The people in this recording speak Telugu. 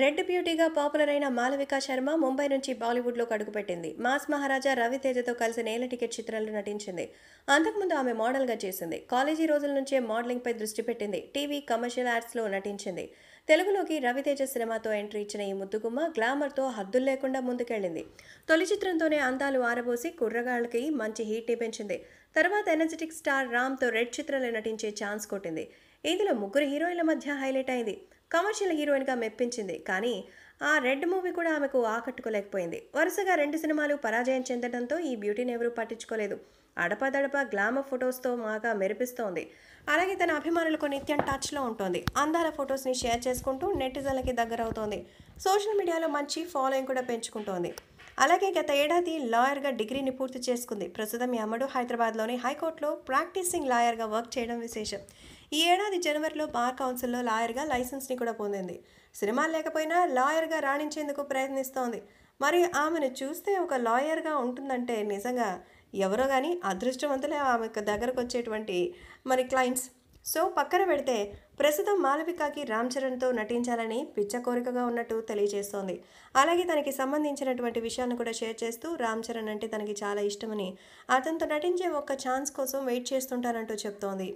రెడ్ బ్యూటీగా పాపులర్ అయిన మాలవిక శర్మ ముంబై నుంచి బాలీవుడ్లోకి అడుగుపెట్టింది మాస్ మహారాజా రవితేజతో కలిసి నేల టికెట్ చిత్రంలో నటించింది అంతకుముందు ఆమె మోడల్గా చేసింది కాలేజీ రోజుల నుంచే మోడలింగ్పై దృష్టి పెట్టింది టీవీ కమర్షియల్ యాడ్స్లో నటించింది తెలుగులోకి రవితేజ సినిమాతో ఎంట్రీ ఇచ్చిన ఈ ముద్దుగుమ్మ గ్లామర్తో హద్దులు లేకుండా ముందుకెళ్ళింది తొలి చిత్రంతోనే అందాలు ఆరబోసి కుర్రగాళ్ళకి మంచి హీట్ పెంచింది తర్వాత ఎనర్జెటిక్ స్టార్ రామ్తో రెడ్ చిత్రంలో నటించే ఛాన్స్ కొట్టింది ఇందులో ముగ్గురు హీరోయిన్ల మధ్య హైలైట్ అయింది కమర్షియల్ హీరోయిన్గా మెప్పించింది కానీ ఆ రెడ్ మూవీ కూడా ఆమెకు ఆకట్టుకోలేకపోయింది వరుసగా రెండు సినిమాలు పరాజయం చెందడంతో ఈ బ్యూటీని ఎవరూ పట్టించుకోలేదు అడపదడప గ్లామర్ ఫొటోస్తో మాగా మెరిపిస్తోంది అలాగే తన అభిమానులకు నిత్యం టచ్లో ఉంటుంది అందాల ఫొటోస్ని షేర్ చేసుకుంటూ నెటిజన్లకి దగ్గరవుతోంది సోషల్ మీడియాలో మంచి ఫాలోయింగ్ కూడా పెంచుకుంటోంది అలాగే గత ఏడాది లాయర్గా డిగ్రీని పూర్తి చేసుకుంది ప్రస్తుతం ఈ అమ్మడు హైదరాబాద్లోని హైకోర్టులో ప్రాక్టీసింగ్ లాయర్గా వర్క్ చేయడం విశేషం ఈ ఏడాది జనవరిలో బార్ కౌన్సిల్లో లాయర్గా లైసెన్స్ని కూడా పొందింది సినిమాలు లేకపోయినా లాయర్గా రాణించేందుకు ప్రయత్నిస్తోంది మరి ఆమెను చూస్తే ఒక లాయర్గా ఉంటుందంటే నిజంగా ఎవరో కానీ అదృష్టవంతులే ఆమె దగ్గరకు వచ్చేటువంటి మరి క్లయింట్స్ సో పక్కన పెడితే ప్రస్తుతం మాలవికాకి రామ్ చరణ్తో నటించాలని పిచ్చ కోరికగా ఉన్నట్టు తెలియజేస్తోంది అలాగే తనకి సంబంధించినటువంటి విషయాలను కూడా షేర్ చేస్తూ రామ్ చరణ్ అంటే తనకి చాలా ఇష్టమని అతనితో నటించే ఒక్క ఛాన్స్ కోసం వెయిట్ చేస్తుంటానంటూ చెప్తోంది